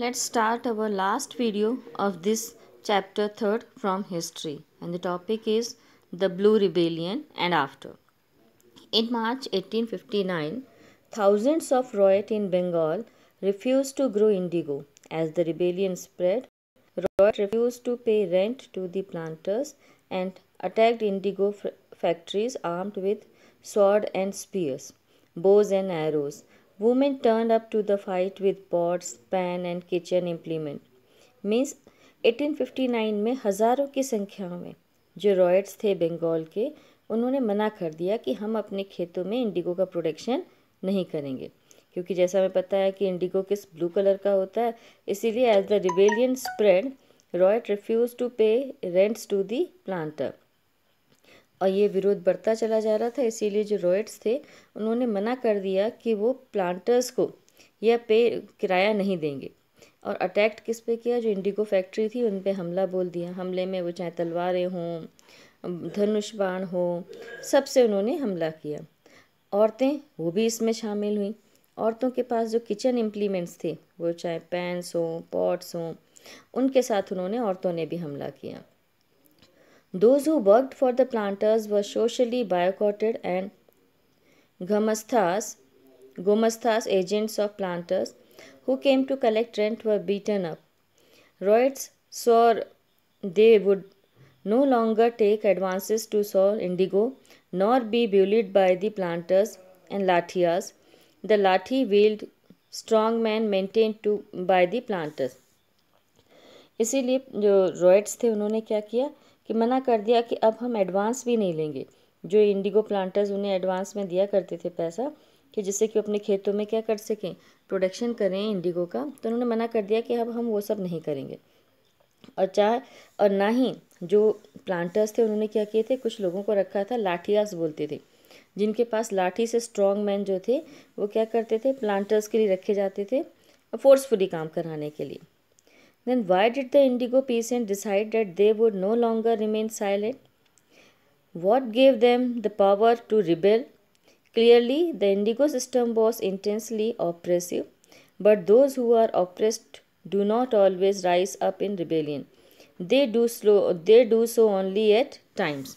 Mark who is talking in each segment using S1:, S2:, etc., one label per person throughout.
S1: Let's start our last video of this chapter 3rd from history and the topic is the Blue Rebellion and after. In March 1859, thousands of Royat in Bengal refused to grow indigo. As the rebellion spread, Royat refused to pay rent to the planters and attacked indigo factories armed with sword and spears, bows and arrows. Women turned up to the fight with pots, pan and kitchen implement. Means 1859 में हज़ारों की संख्या में जो riots थे बंगाल के उन्होंने मना कर दिया कि हम अपने खेतों में इंडिगो का प्रोडक्शन नहीं करेंगे क्योंकि जैसा हमें पता है कि इंडिगो किस ब्लू कलर का होता है इसीलिए as the rebellion spread ryot refuse to pay rents to the planter और ये विरोध बढ़ता चला जा रहा था इसीलिए जो रॉयट्स थे उन्होंने मना कर दिया कि वो प्लांटर्स को यह पे किराया नहीं देंगे और अटैक किस पे किया जो इंडिगो फैक्ट्री थी उन पर हमला बोल दिया हमले में वो चाहे तलवारें हों धनुष बाण हो सबसे उन्होंने हमला किया औरतें वो भी इसमें शामिल हुई औरतों के पास जो किचन इम्प्लीमेंट्स थे वो चाहे पैंस हों पॉट्स हों उनके साथ उन्होंने औरतों ने भी हमला किया Those who worked for the planters were socially boycotted and Gomastha's, Gomastha's agents of planters who came to collect rent were beaten up. Royds saw they would no longer take advances to sow indigo nor be bullied by the planters and lathias. The lathi wielded strong man maintained to by the planters. इसीलिए जो riots थे उन्होंने क्या किया कि मना कर दिया कि अब हम एडवांस भी नहीं लेंगे जो इंडिगो प्लांटर्स उन्हें एडवांस में दिया करते थे पैसा कि जिससे कि अपने खेतों में क्या कर सकें प्रोडक्शन करें इंडिगो का तो उन्होंने मना कर दिया कि अब हम वो सब नहीं करेंगे और चाहे और ना ही जो प्लांटर्स थे उन्होंने क्या किए थे कुछ लोगों को रखा था लाठियास बोलते थे जिनके पास लाठी से स्ट्रॉन्ग मैन जो थे वो क्या करते थे प्लांटर्स के लिए रखे जाते थे फोर्सफुली काम कराने के लिए Then why did the indigo patient decide that they would no longer remain silent? What gave them the power to rebel? Clearly, the indigo system was intensely oppressive, but those who are oppressed do not always rise up in rebellion. They do slow they do so only at times.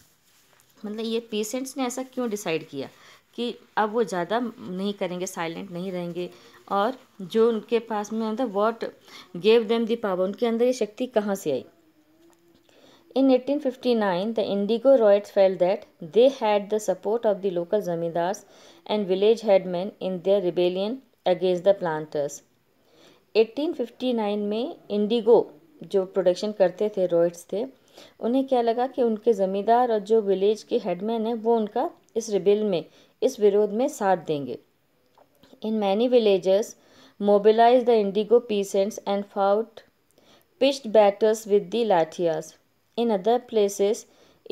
S1: मतलब ये patients ने ऐसा क्यों decide किया कि अब वो ज़्यादा नहीं करेंगे साइलेंट नहीं रहेंगे और जो उनके पास में अंदर what gave them the power उनके अंदर ये शक्ति कहाँ से आई in 1859, the indigo ryots felt that they had the support of the local zamindars and village headman in their rebellion against the planters 1859 में इंडिगो जो प्रोडक्शन करते थे रॉयट्स थे उन्हें क्या लगा कि उनके ज़मींदार और जो विलेज के हेडमैन हैं वो उनका इस रिबेल में इस विरोध में साथ देंगे in many villagers mobilise the indigo peasants and fought pitched battles with the lathiyals in other places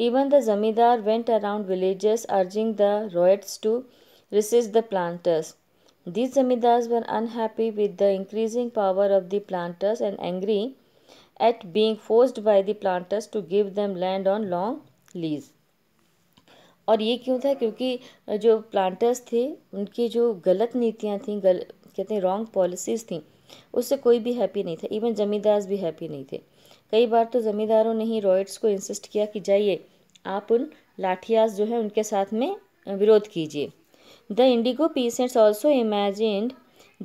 S1: even the zamindar went around villagers urging the ryots to resist the planters these zamindars were unhappy with the increasing power of the planters and angry at being forced by the planters to give them land on long lease और ये क्यों था क्योंकि जो planters थे उनकी जो गलत नीतियाँ थीं गल कहते हैं रॉन्ग पॉलिसीज़ थी उससे कोई भी हैप्पी नहीं था इवन ज़मींदार भी हैप्पी नहीं थे कई बार तो ज़मींदारों ने ही रॉयट्स को इंसिस्ट किया कि जाइए आप उन लाठियाज जो है उनके साथ में विरोध कीजिए the indigo peasants also imagined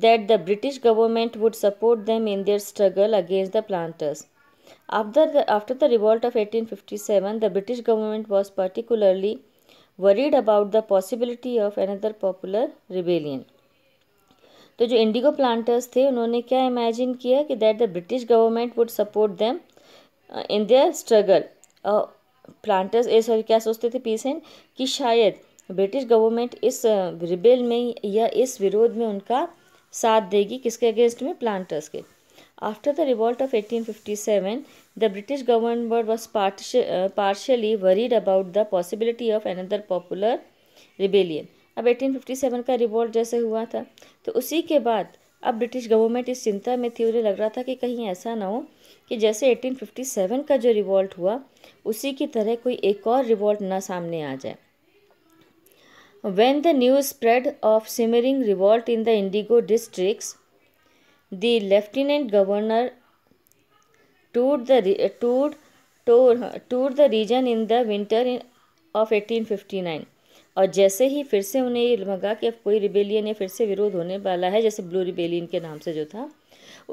S1: that the British government would support them in their struggle against the planters after the revolt of eighteen fifty seven the British government was particularly worried about the possibility of another popular rebellion तो जो indigo planters थे उन्होंने क्या imagine किया कि that the British government would support them in their struggle planters a sorry क्या सोचते थे पीसेंट कि शायद ब्रिटिश गवर्नमेंट इस रिबेल uh, में या इस विरोध में उनका साथ देगी किसके अगेंस्ट में प्लांटर्स के After the revolt of 1857, the British government was partially worried about the possibility of another popular rebellion. अब 1857 का रिवोल्ट जैसे हुआ था तो उसी के बाद अब ब्रिटिश गवर्नमेंट इस चिंता में थी उन्हें लग रहा था कि कहीं ऐसा ना हो कि जैसे 1857 का जो रिवोल्ट हुआ उसी की तरह कोई एक और रिवोल्ट ना सामने आ जाए When the news spread of simmering revolt in the Indigo districts, The lieutenant governor toured the, uh, toured, toured, uh, toured the region in the winter in, of 1859 और जैसे ही फिर से उन्हें ये लगा कि अब कोई रिबेलियन या फिर से विरोध होने वाला है जैसे ब्लू रिबेलियन के नाम से जो था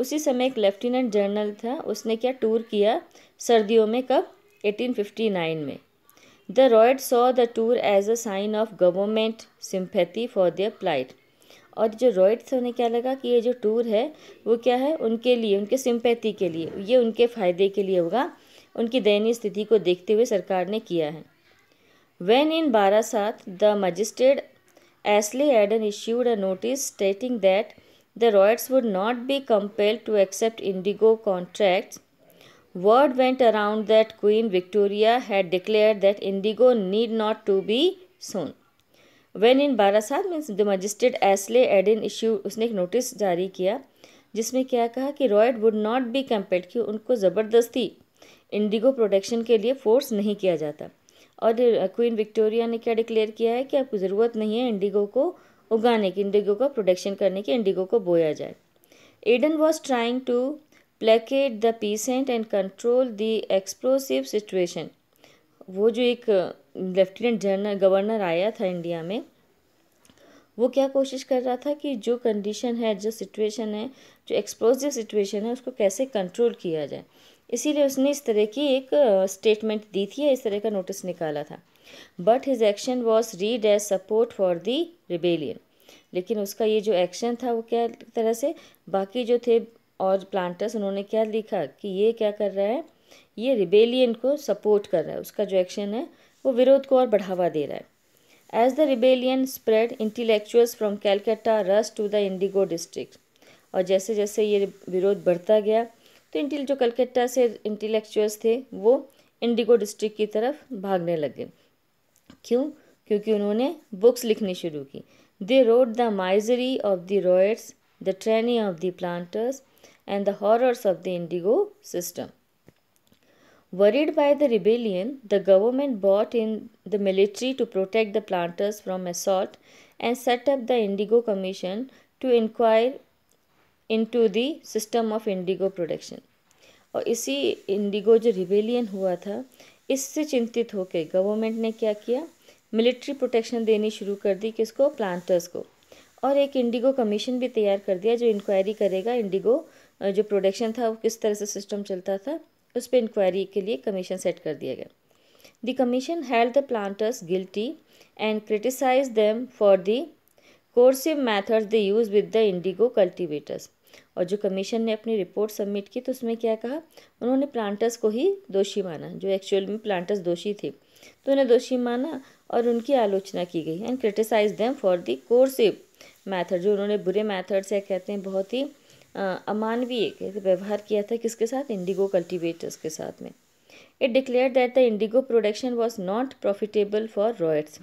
S1: उसी समय एक लेफ्टिनेंट जनरल था उसने क्या टूर किया सर्दियों में कब 1859 में the ryots saw the tour as a sign of government sympathy for their plight और जो रॉयट्स थे उन्हें क्या लगा कि ये जो टूर है वो क्या है उनके लिए उनके सिंपैथी के लिए ये उनके फायदे के लिए होगा उनकी दयनीय स्थिति को देखते हुए सरकार ने किया है वेन इन बारह सात the magistrate Ashley Eden issued a notice stating that the ryots would not be compelled to accept indigo contract word went around that Queen Victoria had declare that indigo need not to be sown when in साल means the magistrate Ashley Eden issue उसने एक notice जारी किया जिसमें क्या कहा कि ryot would not be compelled कि उनको ज़बरदस्ती इंडिगो प्रोडक्शन के लिए फोर्स नहीं किया जाता और क्वीन विक्टोरिया ने क्या डिक्लेयर किया है कि आपको ज़रूरत नहीं है इंडिगो को उगाने की इंडिगो का प्रोडक्शन करने की इंडिगो को बोया जाए Eden was trying to placate the peasant and control the explosive situation वो जो एक लेफ्टिनेंट जनरल गवर्नर आया था इंडिया में वो क्या कोशिश कर रहा था कि जो कंडीशन है जो सिचुएशन है जो एक्सप्लोजिव सिचुएशन है उसको कैसे कंट्रोल किया जाए इसीलिए उसने इस तरह की एक स्टेटमेंट दी थी इस तरह का नोटिस निकाला था but his action was read as support for the rebellion लेकिन उसका ये जो एक्शन था वो क्या तरह से बाकी जो थे और प्लांटर्स उन्होंने क्या लिखा कि ये क्या कर रहा है ये रिबेलियन को सपोर्ट कर रहा है उसका जो एक्शन है वो विरोध को और बढ़ावा दे रहा है as the rebellion spread intellectuals from Calcutta rushed to the Indigo district और जैसे जैसे ये विरोध बढ़ता गया तो इंटिल जो कलकत्ता से इंटेलेक्चुअल्स थे वो इंडिगो डिस्ट्रिक्ट की तरफ भागने लगे क्यों क्योंकि उन्होंने बुक्स लिखनी शुरू की they wrote the misery of the ryots the tyranny of the planters and the horrors of the indigo system Worried by the rebellion, the government brought in the military to protect the planters from assault and set up the Indigo Commission to inquire into the system of indigo production और इसी Indigo जो rebellion हुआ था इससे चिंतित होकर government ने क्या किया मिलिट्री प्रोटेक्शन देनी शुरू कर दी किसको प्लांटर्स को और एक इंडिगो कमीशन भी तैयार कर दिया जो इंक्वायरी करेगा इंडिगो जो प्रोडक्शन था वो किस तरह से सिस्टम चलता था उस पर इंक्वायरी के लिए कमीशन सेट कर दिया गया the commission held the planters guilty and criticise them for the coercive methods they use with the indigo cultivators और जो कमीशन ने अपनी रिपोर्ट सबमिट की तो उसमें क्या कहा उन्होंने प्लांटर्स को ही दोषी माना जो एक्चुअल में प्लांटर्स दोषी थे तो उन्हें दोषी माना और उनकी आलोचना की गई and criticise them for the coercive method जो उन्होंने बुरे मैथड से कहते हैं बहुत ही अमानवीय व्यवहार किया था किसके साथ इंडिगो कल्टिवेटर्स के साथ में it declare that the indigo production was not profitable for ryots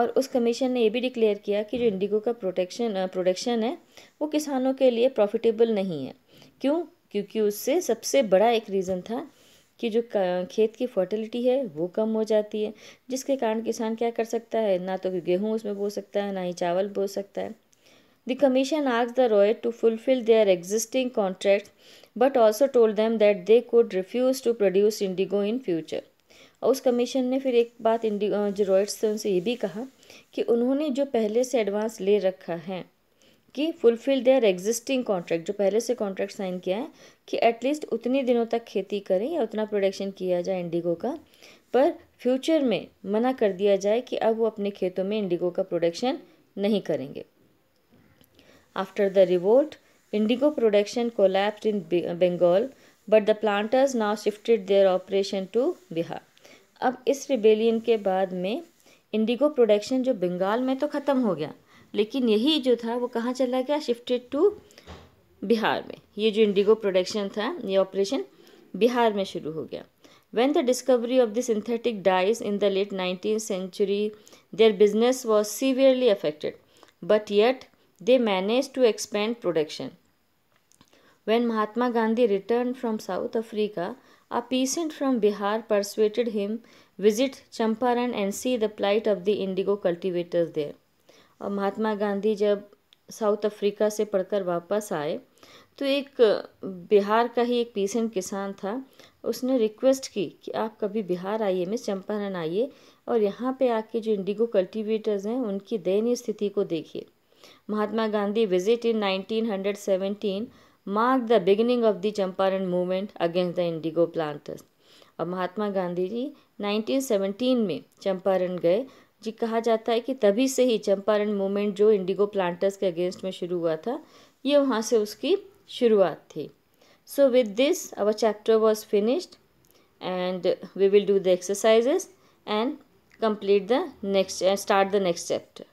S1: और उस कमीशन ने ये भी डिक्लेयर किया कि जो इंडिगो का प्रोटेक्शन प्रोडक्शन है वो किसानों के लिए प्रॉफिटेबल नहीं है क्यों क्योंकि उससे सबसे बड़ा एक रीज़न था कि जो खेत की फर्टिलिटी है वो कम हो जाती है जिसके कारण किसान क्या कर सकता है ना तो गेहूँ उसमें बो सकता है ना ही चावल बो सकता है The Commission asked the Royet to fulfill their existing contracts but also told them that they could refuse to produce indigo in future. और उस कमीशन ने फिर एक बात इंडिगो जो रॉयट्स थे उनसे ये भी कहा कि उन्होंने जो पहले से एडवांस ले रखा है कि फुलफिल देयर एग्जिस्टिंग कॉन्ट्रैक्ट जो पहले से कॉन्ट्रैक्ट साइन किया है कि एटलीस्ट उतने दिनों तक खेती करें या उतना प्रोडक्शन किया जाए इंडिगो का पर फ्यूचर में मना कर दिया जाए कि अब वो अपने खेतों में इंडिगो का प्रोडक्शन नहीं करेंगे After the revolt, indigo production collapsed in Bengal, but the planters now shifted their operation to Bihar. ab is rebellion ke baad mein indigo production jo bengal mein to khatam ho gaya lekin yahi jo tha wo kahan chala gaya shifted to bihar mein ye jo indigo production tha ye operation bihar mein shuru ho gaya when the discovery of the synthetic dyes in the late 19th century their business was severely affected but yet They managed to expand production. When Mahatma Gandhi returned from South Africa, a peasant from Bihar persuaded him visit Champaran and see the plight of the indigo cultivators there. और महात्मा गांधी जब south Africa से पढ़कर वापस आए तो एक बिहार का ही एक पेशेंट किसान था उसने रिक्वेस्ट की कि आप कभी बिहार आइए मिस चंपारण आइए और यहाँ पे आके जो इंडिगो कल्टीवेटर्स हैं उनकी दयनीय स्थिति को देखिए Mahatma Gandhi visit in 1917 marked the beginning of the Champaran movement against the indigo planters. अब महात्मा गांधी जी 1917 में चंपारण गए जी कहा जाता है कि तभी से ही चंपारण मूवमेंट जो इंडिगो प्लांटर्स के अगेंस्ट में शुरू हुआ था ये वहाँ से उसकी शुरुआत थी so with this our chapter was finished and we will do the exercises and complete the next uh, start the next chapter